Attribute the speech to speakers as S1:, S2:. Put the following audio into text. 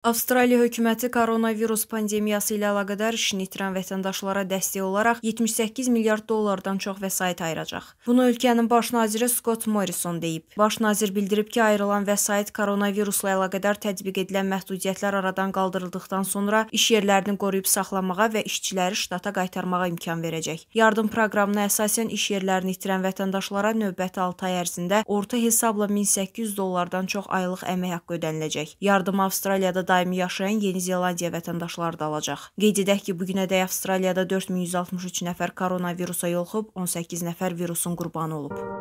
S1: Avstraliya hökuməti koronavirus pandemiyası ilə əlaqədar işini itirən vətəndaşlara dəstək olaraq 78 milyard dollardan çox vəsait ayıracaq. Bunu ölkənin baş naziri Scott Morrison deyib. Baş nazir bildirib ki, ayrılan vəsait koronavirusla əlaqədar tətbiq edilən məhdudiyyətlər aradan qaldırıldıqdan sonra iş yerlərini qoruyub saxlamağa və işçiləri ştata qaytarmağa imkan verəcək. Yardım proqramına əsasən iş yerlərini itirən vətəndaşlara növbəti 6 ay ərzində orta hesabla 1800 dollardan çox aylıq əmək haqqı ödəniləcək. Yardım Avstraliyada daimi yaşayan Yeni Zelandiya vətəndaşları da alacaq. Qeyd edək ki, bu günədək Avstraliyada 4163 nəfər koronavirusa yoluxub, 18 nəfər virusun qurbanı olub.